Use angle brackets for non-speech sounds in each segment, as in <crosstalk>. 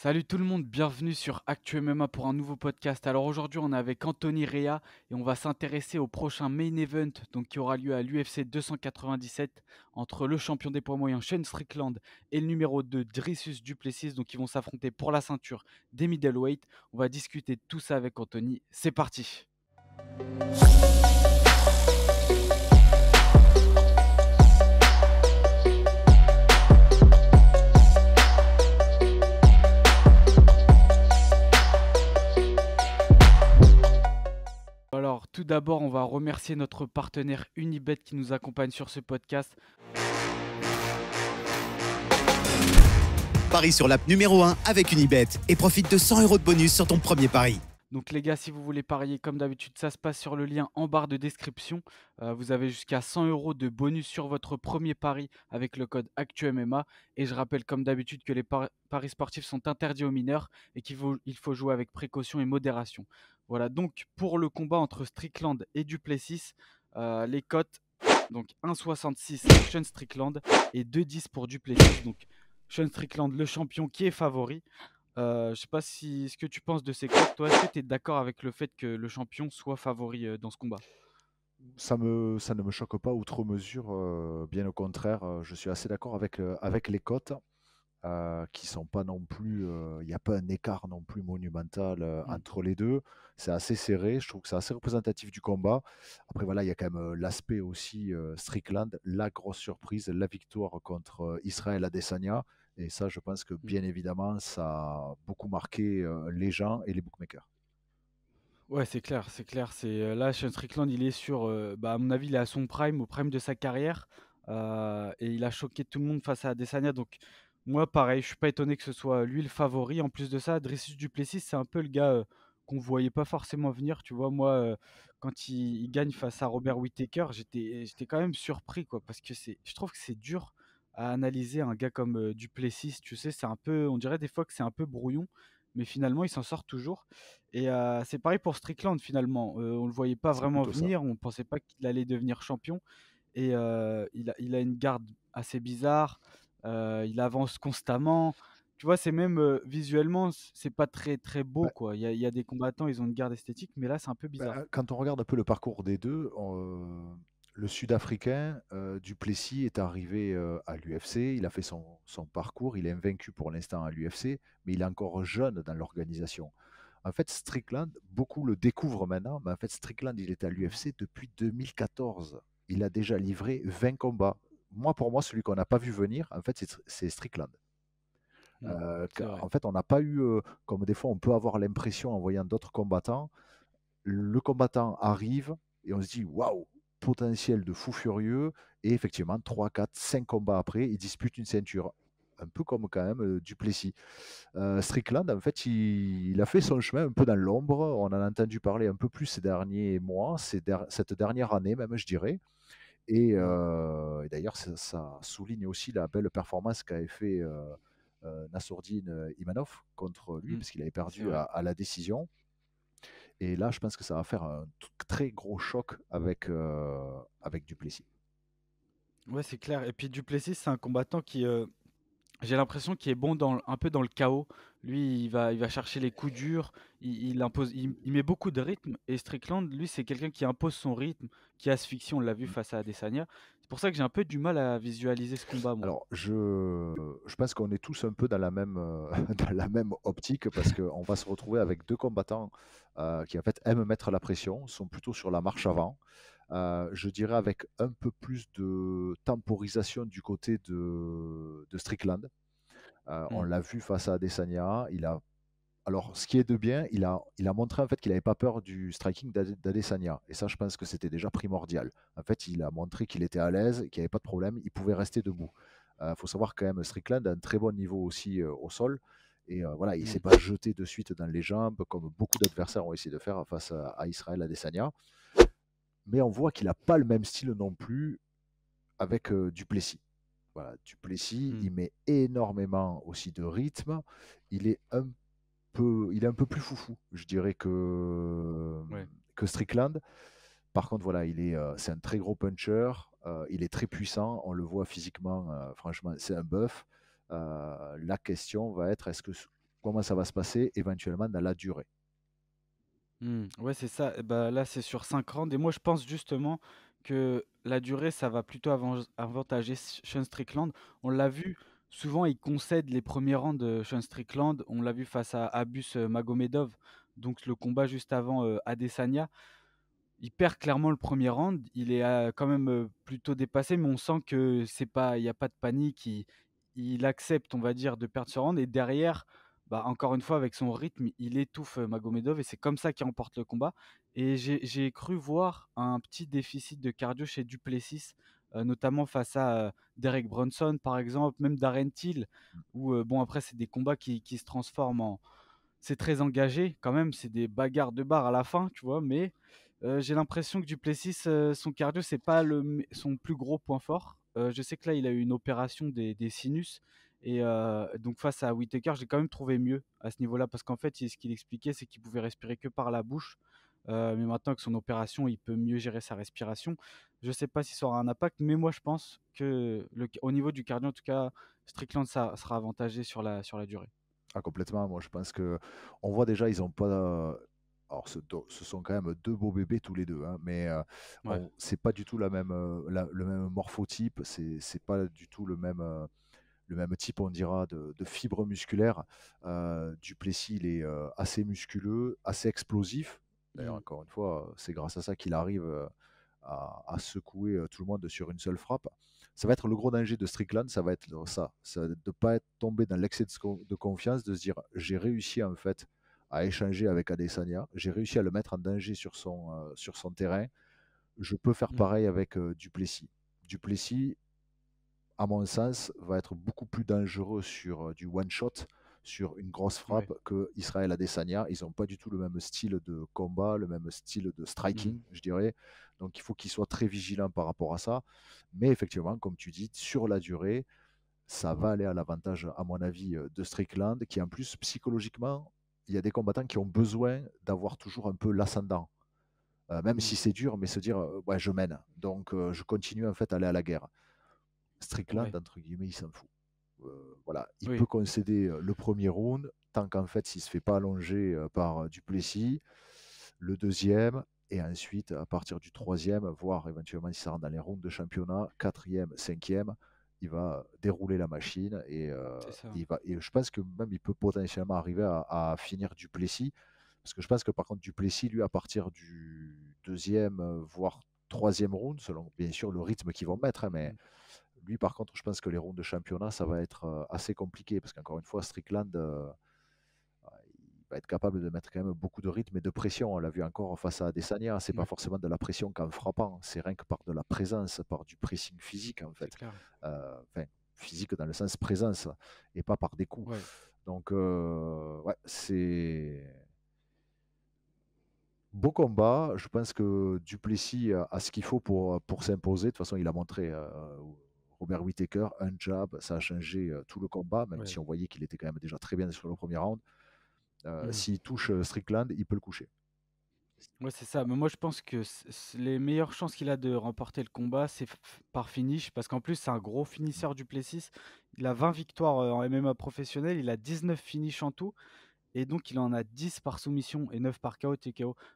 Salut tout le monde, bienvenue sur Actu MMA pour un nouveau podcast. Alors aujourd'hui, on est avec Anthony Rea et on va s'intéresser au prochain main event donc qui aura lieu à l'UFC 297 entre le champion des poids moyens Shane Strickland et le numéro 2 Drissus Duplessis donc ils vont s'affronter pour la ceinture des middleweight. On va discuter de tout ça avec Anthony. C'est parti. tout d'abord, on va remercier notre partenaire Unibet qui nous accompagne sur ce podcast. Paris sur l'app numéro 1 avec Unibet et profite de 100 euros de bonus sur ton premier pari. Donc les gars, si vous voulez parier, comme d'habitude, ça se passe sur le lien en barre de description. Euh, vous avez jusqu'à 100 euros de bonus sur votre premier pari avec le code ActuMMA. Et je rappelle, comme d'habitude, que les paris sportifs sont interdits aux mineurs et qu'il faut, jouer avec précaution et modération. Voilà, donc pour le combat entre Strickland et Duplessis, euh, les cotes, donc 1,66 Sean Strickland et 2,10 pour Duplessis. Donc Sean Strickland, le champion qui est favori. Euh, je sais pas si ce que tu penses de ces cotes, toi, est-ce que tu es d'accord avec le fait que le champion soit favori euh, dans ce combat ça, me, ça ne me choque pas outre mesure, euh, bien au contraire, euh, je suis assez d'accord avec, avec les cotes. qui sont pas non plus, il n'y a pas un écart non plus monumental mmh. entre les deux. C'est assez serré, je trouve que c'est assez représentatif du combat. Après voilà, il y a quand même l'aspect aussi Strickland, la grosse surprise, la victoire contre Israël Adesanya et ça, je pense que mmh. bien évidemment, ça a beaucoup marqué les gens et les bookmakers. Ouais, c'est clair, c'est clair. C'est là, Sean Strickland, il est sur, bah, à mon avis, il est à son prime, au prime de sa carrière, et il a choqué tout le monde face à Adesanya. Donc moi, pareil, je suis pas étonné que ce soit lui le favori. En plus de ça, Dressus Duplessis, c'est un peu le gars qu'on voyait pas forcément venir. Tu vois, moi, quand il, gagne face à Robert Whittaker, j'étais, j'étais quand même surpris, quoi, parce que c'est, je trouve que c'est dur à analyser un gars comme Duplessis. Tu sais, c'est un peu, on dirait des fois que c'est un peu brouillon, mais finalement, il s'en sort toujours. Et c'est pareil pour Strickland, finalement. on ne le voyait pas vraiment venir, on ne pensait pas qu'il allait devenir champion. Et il, a, il, a, une garde assez bizarre, il avance constamment. Tu vois, c'est même visuellement, c'est pas très très beau bah quoi. Il y, a, des combattants, ils ont une garde esthétique, mais là c'est un peu bah, bizarre. quand on regarde un peu le parcours des deux, le Sud-Africain du euh, Duplessis est arrivé euh, à l'UFC, il a fait son, parcours, il est invaincu pour l'instant à l'UFC, mais il est encore jeune dans l'organisation. En fait, Strickland, beaucoup le découvrent maintenant, mais en fait, Strickland, il est à l'UFC depuis 2014. Il a déjà livré 20 combats. Moi, pour moi, celui qu'on n'a pas vu venir, en fait, c'est Strickland. Mmh, euh, en fait, on n'a pas eu, comme des fois, on peut avoir l'impression en voyant d'autres combattants, le combattant arrive et on se dit, waouh, potentiel de fou furieux. Et effectivement, 3, 4, 5 combats après, il dispute une ceinture. Un peu comme quand même euh, Duplessis. Euh, Strickland, en fait, il, a fait son chemin un peu dans l'ombre. On en a entendu parler un peu plus ces derniers mois, cette dernière année même, je dirais. Et, mmh euh, d'ailleurs, ça, souligne aussi la belle performance qu'avait fait nasourdine Imanov contre lui, mmh. parce qu'il avait perdu à, la décision. Et là, je pense que ça va faire un très gros choc avec, euh, avec Duplessis. Ouais, c'est clair. Et puis Duplessis, c'est un combattant qui, euh, j'ai l'impression, qu'il est bon dans, un peu dans le chaos. Lui, il va, il va chercher les coups durs, il, impose, il, met beaucoup de rythme. Et Strickland, lui, c'est quelqu'un qui impose son rythme, qui asphyxie, on l'a vu mmh. face à Adesanya. C'est pour ça que j'ai un peu du mal à visualiser ce combat. Alors, je, je pense qu'on est tous un peu dans la même, euh, <laughs> la même optique parce qu'on va se retrouver avec deux combattants euh, qui, en fait, aiment mettre la pression, sont plutôt sur la marche avant. Euh, je dirais avec un peu plus de temporisation du côté de, de Strickland. On mm. l'a vu face à Adesanya, il a alors, ce qui est de bien, il a, il a montré en fait qu'il n'avait pas peur du striking d'Adesania. Et ça, je pense que c'était déjà primordial. En fait, il a montré qu'il était à l'aise, qu'il n'y avait pas de problème, il pouvait rester debout. Il euh, faut savoir quand même, Strickland a un très bon niveau aussi euh, au sol. Et euh, voilà, il ne mm. s'est pas jeté de suite dans les jambes, comme beaucoup d'adversaires ont essayé de faire face à, Israël Adesanya. Mais on voit qu'il n'a pas le même style non plus avec Duplessis. Voilà, Duplessis, mm. il met énormément aussi de rythme. Il est un il est un peu plus foufou, je dirais que que Strickland. Par contre, voilà, il est, euh, c'est un très gros puncher. Euh, il est très puissant. On le voit physiquement. Euh, franchement, c'est un bœuf. la question va être, est-ce que comment ça va se passer éventuellement dans la durée? Mmh, ouais, c'est ça. Bah, là, c'est sur 5 ans. Et moi, je pense justement que la durée, ça va plutôt avantager Sean Strickland. On l'a vu souvent il concède les premiers rangs de Sean Strickland. On l'a vu face à Abus euh, Magomedov, donc le combat juste avant euh, Adesanya. Il perd clairement le premier round. Il est euh, quand même plutôt dépassé, mais on sent que c'est pas, il n'y a pas de panique. Il, accepte, on va dire, de perdre ce round. Et derrière, bah, encore une fois, avec son rythme, il étouffe Magomedov et c'est comme ça qu'il remporte le combat. Et j'ai cru voir un petit déficit de cardio chez Duplessis euh, notamment face à euh, Derek Brunson par exemple, même Darren Till, mmh. où, euh, bon, après, c'est des combats qui, se transforment en. C'est très engagé, quand même, c'est des bagarres de bar à la fin, tu vois, mais j'ai l'impression que Duplessis, plessis son cardio, c'est pas le, son plus gros point fort. je sais que là, il a eu une opération des, sinus. Et donc, face à Whitaker, j'ai quand même trouvé mieux à ce niveau-là. Parce qu'en fait, ce qu'il expliquait, c'est qu'il pouvait respirer que par la bouche. Euh, mais maintenant que son opération, il peut mieux gérer sa respiration. Je ne sais pas si ça aura un impact, mais moi je pense que au niveau du cardio, en tout cas, Strickland ça, sera avantagé sur la, sur la durée. Ah, complètement. Moi je pense que on voit déjà, ils n'ont pas. Euh, alors, ce, sont quand même deux beaux bébés tous les deux, hein, mais ce euh, n'est c'est pas du tout la même, le même morphotype, c'est pas du tout le même, le même type, on dira, de, fibres musculaires. Euh, Duplessis, il est assez musculeux, assez explosif, D'ailleurs, mmh. encore une fois, c'est grâce à ça qu'il arrive à, secouer tout le monde sur une seule frappe. Ça va être le gros danger de Strickland, ça va être ça, ça de ne pas être tombé dans l'excès de, confiance, de se dire j'ai réussi en fait à échanger avec Adesanya, j'ai réussi à le mettre en danger sur son, sur son terrain, je peux faire mmh. pareil avec Duplessis. Duplessis, à mon sens, va être beaucoup plus dangereux sur du one shot sur une grosse frappe que Israël Adesanya. Ils n'ont pas du tout le même style de combat, le même style de striking, mmh. je dirais. Donc il faut qu'ils soient très vigilants par rapport à ça. Mais effectivement, comme tu dis, sur la durée, ça va aller à l'avantage, à mon avis, euh, de Strickland, qui en plus, psychologiquement, il y a des combattants qui ont besoin d'avoir toujours un peu l'ascendant. Euh, même mmh. si c'est dur, mais se dire, euh, ouais, je mène. Donc je continue en fait à aller à la guerre. Strickland, entre guillemets, il s'en fout. Euh, voilà, il peut concéder euh, le premier round tant qu'en fait, s'il se fait pas allonger euh, par Duplessis, le deuxième, et ensuite, à partir du troisième, voire éventuellement s'il ça dans les rounds de championnat, quatrième, cinquième, il va dérouler la machine et, il va, et je pense que même il peut potentiellement arriver à, finir Duplessis. Parce que je pense que par contre, Duplessis, lui, à partir du deuxième, voire troisième round, selon bien sûr le rythme qu'ils vont mettre, hein, mais. Mmh. Lui, par contre, je pense que les rounds de championnat, ça va être euh, assez compliqué parce qu'encore une fois, Strickland, euh, va être capable de mettre quand même beaucoup de rythme et de pression. On l'a vu encore face à Adesanya. C'est n'est pas forcément de la pression qu'en frappant, c'est rien que par de la présence, par du pressing physique en fait. Euh, enfin, physique dans le sens présence et pas par des coups. Donc, ouais, c'est beau combat. Je pense que Duplessis a ce qu'il faut pour, pour s'imposer. De toute façon, il a montré Robert Whittaker, un jab, ça a changé tout le combat, même si on voyait qu'il était quand même déjà très bien sur le premier round. Mmh s'il touche Strickland, il peut le coucher. Ouais, c'est ça. Mais moi, je pense que les meilleures chances qu'il a de remporter le combat, c'est par finish. Parce qu'en plus, c'est un gros finisseur du Plessis. Il a 20 victoires en MMA professionnel. Il a 19 finishes en tout. Et donc, il en a 10 par soumission et 9 par KO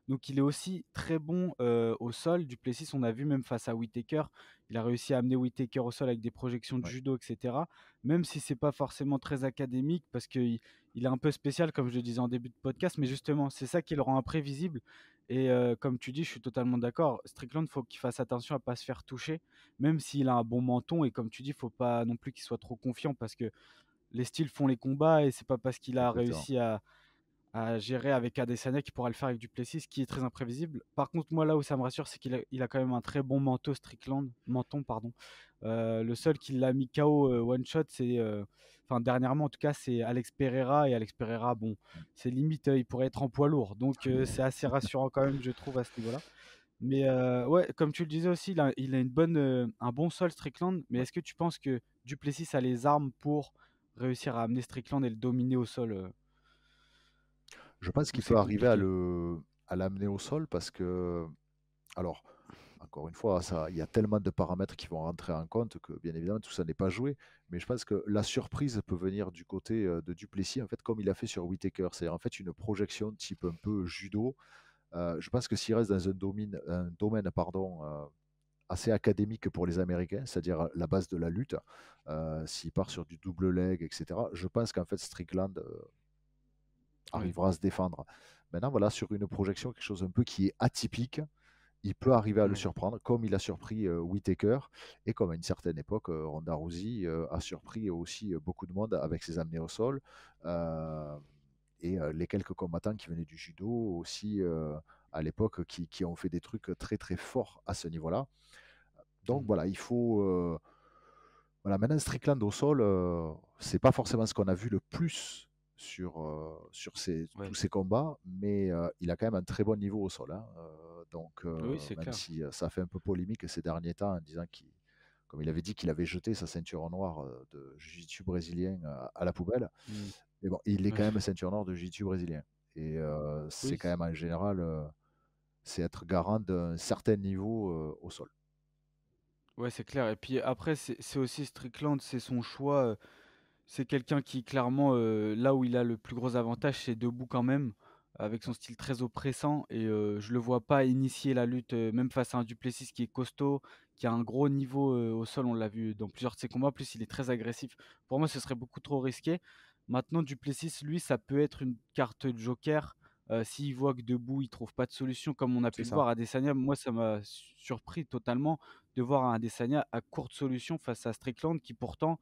Donc, il est aussi très bon au sol. Du Plessis, on a vu même face à Whitaker. Il a réussi à amener Whitaker au sol avec des projections de judo, etc. Même si c'est pas forcément très académique, parce qu'il il est un peu spécial, comme je le disais en début de podcast. Mais justement, c'est ça qui le rend imprévisible. Et comme tu dis, je suis totalement d'accord. Strickland, il faut qu'il fasse attention à ne pas se faire toucher, même s'il a un bon menton. Et comme tu dis, il ne faut pas non plus qu'il soit trop confiant parce que les styles font les combats et c'est pas parce qu'il a réussi à, gérer avec Adesanya qu'il pourra le faire avec Duplessis, ce qui est très imprévisible. Par contre, moi là où ça me rassure, c'est qu'il a, quand même un très bon manteau Strickland, menton pardon. Euh, le seul qui l'a mis KO euh, one shot, c'est euh, enfin dernièrement en tout cas, c'est Alex Pereira et Alex Pereira, bon, mmh. c'est limite, il pourrait être en poids lourd, donc ah, c'est assez <laughs> rassurant quand même, je trouve à ce niveau-là. Mais ouais, comme tu le disais aussi, il a, une bonne, un bon sol Strickland. Mais est-ce que tu penses que Duplessis a les armes pour réussir à amener Strickland et le dominer au sol. Euh. Je pense qu'il peut arriver à le à l'amener au sol parce que alors encore une fois, ça, il y a tellement de paramètres qui vont rentrer en compte que bien évidemment tout ça n'est pas joué. Mais je pense que la surprise peut venir du côté euh, de Duplessis, en fait, comme il a fait sur Whitaker, cest en fait une projection type un peu judo. Euh, je pense que s'il reste dans un domaine, un domaine pardon, assez académique pour les Américains, c'est-à-dire euh, la base de la lutte. Euh, s'il part sur du double leg, etc., je pense qu'en fait Strickland euh, arrivera à se défendre. Maintenant, voilà, sur une projection, quelque chose un peu qui est atypique, il peut arriver à le surprendre, comme il a surpris Whitaker, et comme à une certaine époque, Ronda Rousey a surpris aussi beaucoup de monde avec ses amenés au sol. et les quelques combattants qui venaient du judo aussi à l'époque qui, ont fait des trucs très très forts à ce niveau-là. Donc mmh. voilà, il faut. Euh, voilà, maintenant Strickland au sol, euh, c'est pas forcément ce qu'on a vu le plus sur, euh, sur ses, tous ces combats, mais il a quand même un très bon niveau au sol. Hein, donc, même si ça fait un peu polémique ces derniers temps en disant qu'il. Comme il avait dit qu'il avait jeté sa ceinture noire de jiu-jitsu brésilien à, la poubelle, mmh. mais bon, il est quand même ceinture noire de jiu-jitsu brésilien. Et c'est quand même en général, c'est être garant d'un certain niveau au sol. Ouais, c'est clair. Et puis après, c'est aussi Strickland, c'est son choix. C'est quelqu'un qui, clairement, là où il a le plus gros avantage, c'est debout quand même, avec son style très oppressant. Et je le vois pas initier la lutte, même face à un Duplessis qui est costaud, qui a un gros niveau au sol. On l'a vu dans plusieurs de ses combats. plus, il est très agressif. Pour moi, ce serait beaucoup trop risqué. Maintenant, Duplessis, lui, ça peut être une carte joker s'il voit que debout, il trouve pas de solution, comme on a pu le voir à Adesanya, moi ça m'a surpris totalement de voir un Adesanya à courte solution face à Strickland, qui pourtant,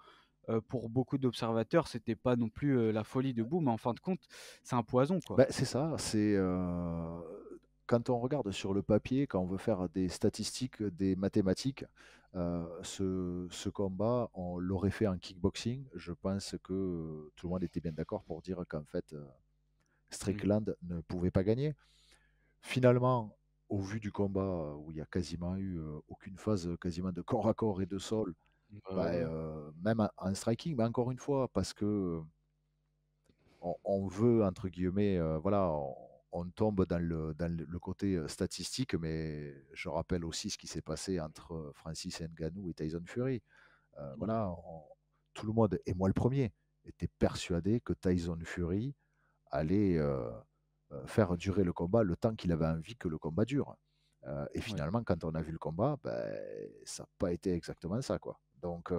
pour beaucoup d'observateurs, c'était pas non plus la folie debout, mais en fin de compte, c'est un poison. Bah, c'est ça, c'est quand on regarde sur le papier, quand on veut faire des statistiques, des mathématiques, ce, combat, on l'aurait fait en kickboxing. Je pense que tout le monde était bien d'accord pour dire qu'en fait, Strickland mmh. ne pouvait pas gagner. Finalement, au vu du combat euh, où il n'y a quasiment eu euh, aucune phase euh, quasiment de corps à corps et de sol, bah, même en striking, bah, encore une fois, parce que on, veut, entre guillemets, voilà, on, tombe dans le, côté statistique, mais je rappelle aussi ce qui s'est passé entre Francis Ngannou et Tyson Fury. Mmh. Voilà, tout le monde, et moi le premier, était persuadé que Tyson Fury aller faire durer le combat le temps qu'il avait envie que le combat dure. et finalement, quand on a vu le combat, ben, ça n'a pas été exactement ça. Quoi. Donc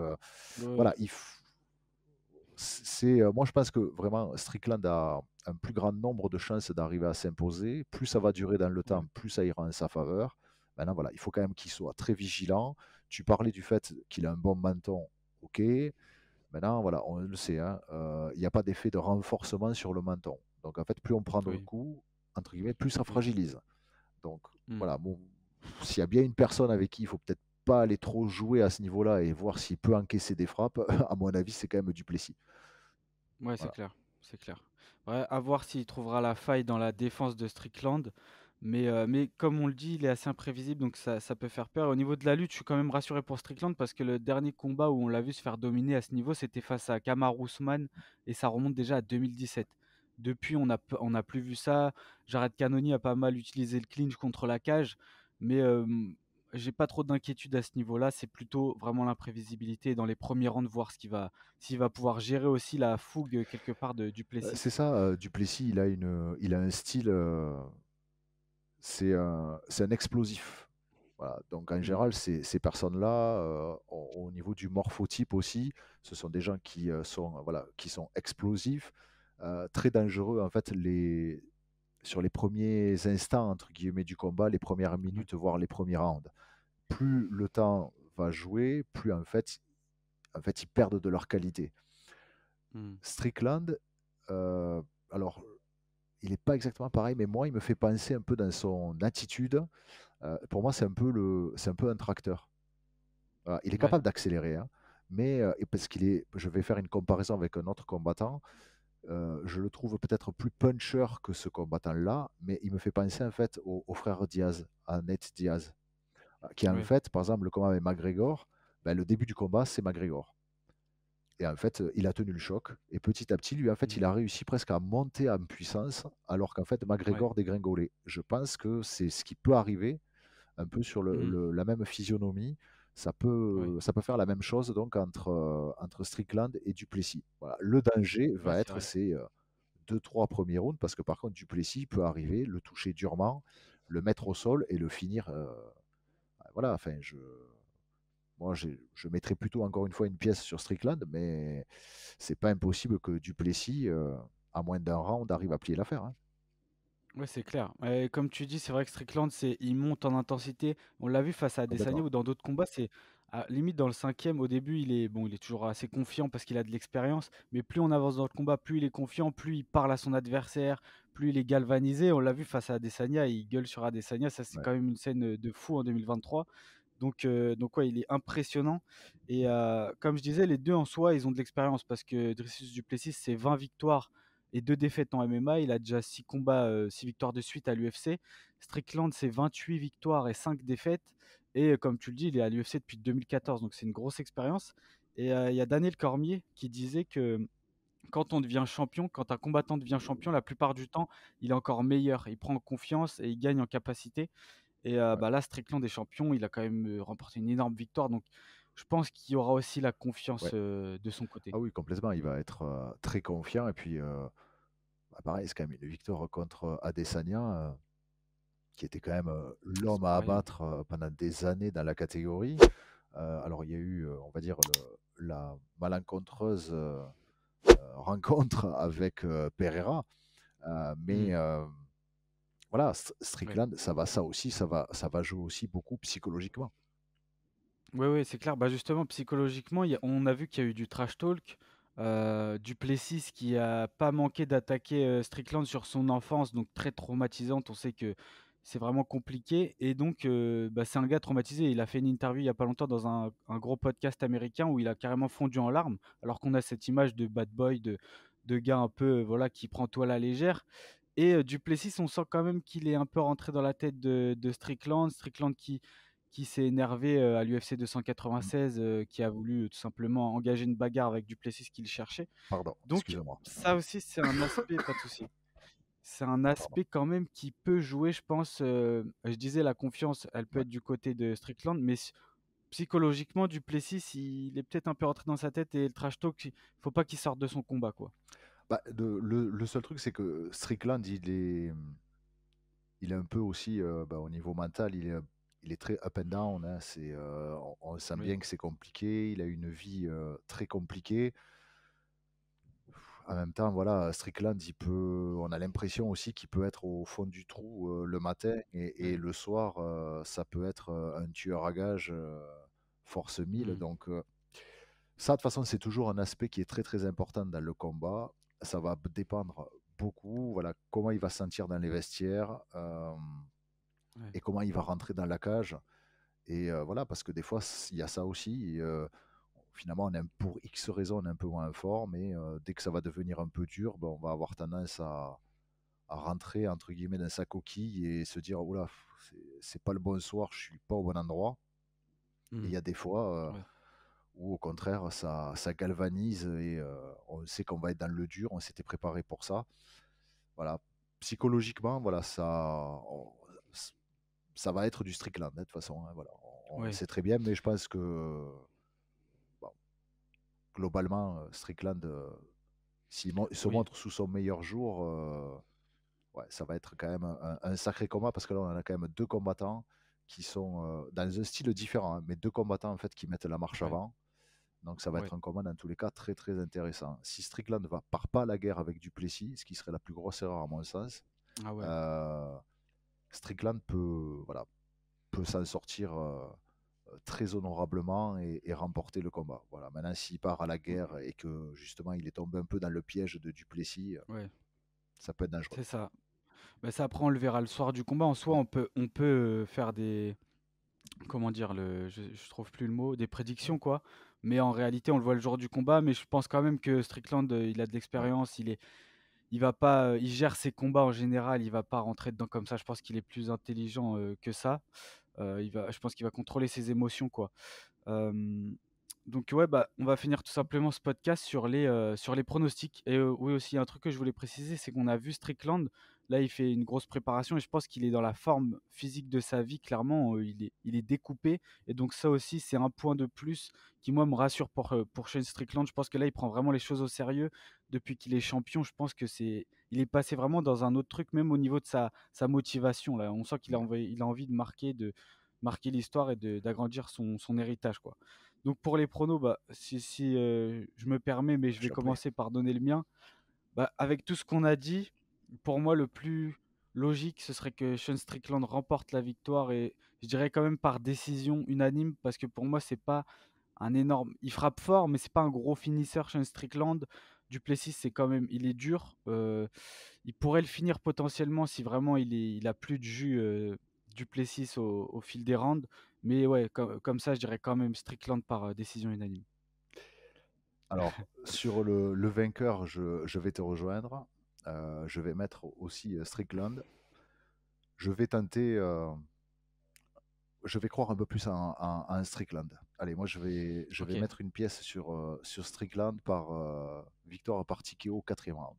voilà, il c'est, moi je pense que vraiment Strickland a un plus grand nombre de chances d'arriver à s'imposer. Plus ça va durer dans le temps, plus ça ira en sa faveur. Maintenant, voilà, il faut quand même qu'il soit très vigilant. Tu parlais du fait qu'il a un bon menton, ok. Maintenant, voilà, on le sait, hein, euh, il n'y a pas d'effet de renforcement sur le menton. Donc en fait, plus on prend le coup, entre guillemets, plus ça mmh. fragilise. Donc mmh. voilà, bon, s'il y a bien une personne avec qui il faut peut-être pas aller trop jouer à ce niveau-là et voir s'il peut encaisser des frappes, <laughs> à mon avis, c'est quand même Duplessis. Ouais, c'est clair, c'est clair. à voir s'il trouvera la faille dans la défense de Strickland. Euh, mais, comme on le dit, il est assez imprévisible, donc ça, peut faire peur. Au niveau de la lutte, je suis quand même rassuré pour Strickland parce que le dernier combat où on l'a vu se faire dominer à ce niveau, c'était face à Kamar Ousmane et ça remonte déjà à 2017. Depuis, on n'a plus vu ça. Jared Canoni a pas mal utilisé le clinch contre la cage, mais j'ai pas trop d'inquiétude à ce niveau-là. C'est plutôt vraiment l'imprévisibilité dans les premiers rangs de voir ce va, s'il va pouvoir gérer aussi la fougue quelque part de Duplessis. C'est ça, euh, Duplessis, il a une, il a un style. Euh, c'est un, explosif. Donc en mmh. général, ces, ces personnes-là, euh, au niveau du morphotype aussi, ce sont des gens qui euh, sont, voilà, qui sont explosifs, euh, très dangereux. En fait, sur les premiers instants, entre guillemets, du combat, les premières mmh. minutes, voire les premiers rounds, plus le temps va jouer, plus en fait, en ils perdent de leur qualité. Mmh. Strickland, alors il n'est pas exactement pareil, mais moi, il me fait penser un peu dans son attitude. Euh, pour moi, c'est un, peu un peu un tracteur. il est capable d'accélérer, hein, mais euh, parce qu'il est, je vais faire une comparaison avec un autre combattant, euh, je le trouve peut-être plus puncher que ce combattant-là, mais il me fait penser en fait au, frère Diaz, à Nate Diaz, qui en fait, par exemple, le combat avec McGregor, ben, le début du combat, c'est McGregor. Et en fait, il a tenu le choc. Et petit à petit, lui, en fait, il mmh. a réussi presque à monter en puissance, alors qu'en fait, McGregor dégringolait. Je pense que c'est ce qui peut arriver, un peu sur mmh. la même physionomie. Ça peut, ça peut faire la même chose donc entre, euh, entre Strickland et Duplessis. Le danger va être ces euh, deux, trois premiers rounds, parce que par contre, Duplessis peut arriver, le toucher durement, le mettre au sol et le finir. Euh, voilà, enfin, je moi, je mettrais plutôt encore une fois une pièce sur Strickland, mais c'est pas impossible que Duplessis, euh, à moins d'un round, arrive à plier l'affaire. Hein. Oui, c'est clair. comme tu dis, c'est vrai que Strickland, il monte en intensité. On l'a vu face à Adesanya ou dans d'autres combats, c'est à, limite dans le cinquième. Au début, il est bon, il est toujours assez confiant parce qu'il a de l'expérience, mais plus on avance dans le combat, plus il est confiant, plus il parle à son adversaire, plus il est galvanisé. On l'a vu face à Adesanya, il gueule sur Adesanya. Ça, c'est quand même une scène euh, de fou en 2023. Donc, euh, donc il est impressionnant. Et euh, comme je disais, les deux en soi, ils ont de l'expérience parce que Dricius Duplessis, c'est 20 victoires et 2 défaites en MMA. Il a déjà six combats, 6 euh, victoires de suite à l'UFC. Strickland, c'est 28 victoires et 5 défaites. Et comme tu le dis, il est à l'UFC depuis 2014, donc c'est une grosse expérience. Et il y a Daniel Cormier qui disait que quand on devient champion, quand un combattant devient champion, la plupart du temps, il est encore meilleur. Il prend confiance et il gagne en capacité. Et bah là, Strickland des champions, il a quand même remporté une énorme victoire. Donc je pense qu'il y aura aussi la confiance de son côté. Ah oui, complètement, il va être très confiant. Et puis, bah, pareil, c'est quand même une victoire contre Adesanya, qui était quand même l'homme à abattre pendant des années dans la catégorie. alors il y a eu, on va dire, la malencontreuse euh, rencontre <laughs> avec Pereira. Mmh. mais voilà, Strickland, ça va ça aussi, ça va, ça va jouer aussi beaucoup psychologiquement. Oui, oui, c'est clair. Bah justement, psychologiquement, on a vu qu'il y a eu du trash talk. Euh, du Plessis qui a pas manqué d'attaquer euh, Strickland sur son enfance, donc très traumatisante. On sait que c'est vraiment compliqué. Et donc, euh, bah, c'est un gars traumatisé. Il a fait une interview il n'y a pas longtemps dans un, gros podcast américain où il a carrément fondu en larmes, alors qu'on a cette image de bad boy, de, de gars un peu voilà qui prend tout à la légère. Et Duplessis, on sent quand même qu'il est un peu rentré dans la tête de, Strickland. Strickland qui, qui s'est énervé à l'UFC 296, mmh. qui a voulu tout simplement engager une bagarre avec Duplessis qu'il cherchait. Pardon, Donc, ça aussi, c'est un aspect, pas de souci. C'est un aspect quand même qui peut jouer, je pense. je disais, la confiance, elle peut être du côté de Strickland, mais psychologiquement, Duplessis, il est peut-être un peu rentré dans sa tête et le trash talk, il faut pas qu'il sorte de son combat, quoi. Bah, le, seul truc, c'est que Strickland, il est, il est un peu aussi, euh, bah, au niveau mental, il est, il est très up and down. Hein. Euh, on, sent bien que c'est compliqué. Il a une vie euh, très compliquée. En même temps, voilà, Strickland, il peut, on a l'impression aussi qu'il peut être au fond du trou le matin et, le soir, ça peut être un tueur à gage force 1000. Mmh. Donc, ça, de toute façon, c'est toujours un aspect qui est très très important dans le combat ça va dépendre beaucoup, voilà, comment il va sentir dans les vestiaires et comment il va rentrer dans la cage. Et voilà, parce que des fois, il y a ça aussi. finalement, on est pour X raisons, on un peu moins fort, mais dès que ça va devenir un peu dur, ben, on va avoir tendance à, rentrer entre guillemets dans sa coquille et se dire, oula, c'est pas le bon soir, je suis pas au bon endroit. il y mmh. a des fois, ou au contraire, ça, galvanise et euh, on sait qu'on va être dans le dur, on s'était préparé pour ça. Voilà, psychologiquement, voilà, ça, ça va être du Strickland, de toute façon. Hein, voilà, on, sait très bien, mais je pense que globalement, euh, Strickland, euh, s'il se montre sous son meilleur jour, ça va être quand même un, sacré combat parce que là, on a quand même deux combattants qui sont dans un style différent, hein, mais deux combattants en fait qui mettent la marche avant. Donc ça va être un combat dans tous les cas très très intéressant. Si Strickland ne va part pas à la guerre avec Duplessis, ce qui serait la plus grosse erreur à mon sens, ah euh, Strickland peut voilà peut s'en sortir euh, euh, très honorablement et, remporter le combat. Voilà. Maintenant s'il part à la guerre et que justement il est tombé un peu dans le piège de Duplessis, ça peut être dangereux. C'est ça. Mais ça après on le verra le soir du combat. En soi on peut on peut faire des comment dire le je trouve plus le mot des prédictions quoi mais en réalité, on le voit le jour du combat. Mais je pense quand même que Strickland, euh, il a de l'expérience. Il est, il va pas, euh, il gère ses combats en général. Il va pas rentrer dedans comme ça. Je pense qu'il est plus intelligent euh, que ça. il va, je pense qu'il va contrôler ses émotions, quoi. donc ouais, bah, on va finir tout simplement ce podcast sur les, sur les pronostics. Et oui aussi, un truc que je voulais préciser, c'est qu'on a vu Strickland Là, il fait une grosse préparation et je pense qu'il est dans la forme physique de sa vie. Clairement, euh, il est, il est découpé. Et donc, ça aussi, c'est un point de plus qui, moi, me rassure pour, euh, pour Shane Strickland. Je pense que là, il prend vraiment les choses au sérieux. Depuis qu'il est champion, je pense que c'est il est passé vraiment dans un autre truc, même au niveau de sa, sa motivation. Là. On sent qu'il a, envie, il a envie de marquer, de marquer l'histoire et d'agrandir son, héritage. quoi. Donc, pour les pronos, bah, si, euh, je me permets, mais je vais commencer par donner le mien. Bah, avec tout ce qu'on a dit, pour moi, le plus logique, ce serait que Sean Strickland remporte la victoire et je dirais quand même par décision unanime parce que pour moi, c'est pas un énorme. Il frappe fort, mais c'est pas un gros finisseur, Sean Strickland. Duplessis, c'est quand même, il est dur. Euh, il pourrait le finir potentiellement si vraiment il, est, a plus de jus euh, du Duplessis au, fil des rounds. Mais ouais, comme ça, je dirais quand même Strickland par euh, décision unanime. Alors, sur le, vainqueur, je, vais te rejoindre. Euh, je vais mettre aussi euh, Strickland. Je vais tenter. Euh, je vais croire un peu plus à un, Strickland. Allez, moi, je vais, je vais mettre une pièce sur, sur Strickland par victoire par Tikeo au quatrième round.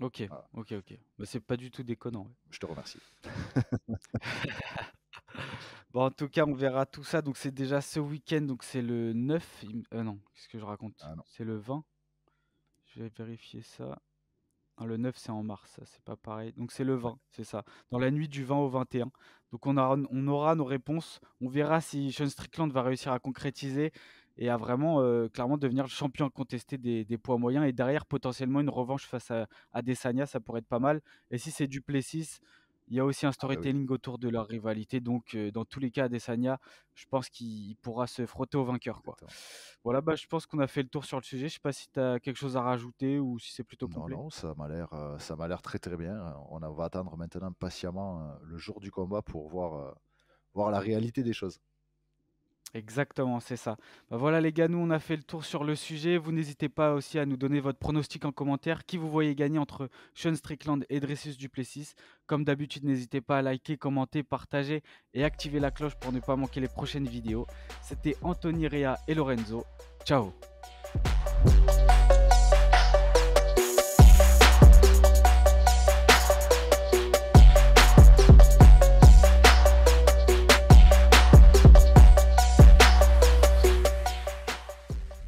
Ok, ok, ok. Mais bah, c'est pas du tout déconnant. Je te remercie. <laughs> bon, en tout cas, on verra tout ça. Donc, c'est déjà ce week-end. Donc, c'est le 9. non, qu'est-ce que je raconte ah, C'est le 20. Je vais vérifier ça. Hein, le 9, c'est en mars, ça, c'est pas pareil. Donc c'est le 20, c'est ça. Dans la nuit du 20 au 21. Donc on, on aura nos réponses. On verra si Sean Strickland va réussir à concrétiser et à vraiment euh, clairement devenir le champion à contester des, poids moyens. Et derrière, potentiellement, une revanche face à, à Desania, ça pourrait être pas mal. Et si c'est du plessis il y a aussi un ah storytelling autour de leur rivalité. Donc, dans tous les cas, Adesanya, je pense qu'il pourra se frotter au vainqueur. Quoi. Voilà, bah, je pense qu'on a fait le tour sur le sujet. Je ne sais pas si tu as quelque chose à rajouter ou si c'est plutôt complet. Non, non, ça m'a l'air, ça m'a l'air très très bien. On va attendre maintenant patiemment le jour du combat pour voir, voir la réalité des choses. Exactement, c'est ça. Bah, voilà les gars, nous on a fait le tour sur le sujet. Vous n'hésitez pas aussi à nous donner votre pronostic en commentaire. Qui vous voyez gagner entre Sean Strickland et dressus Duplessis Comme d'habitude, n'hésitez pas à liker, commenter, partager et activer la cloche pour ne pas manquer les prochaines vidéos. C'était Anthony Rea et Lorenzo. Ciao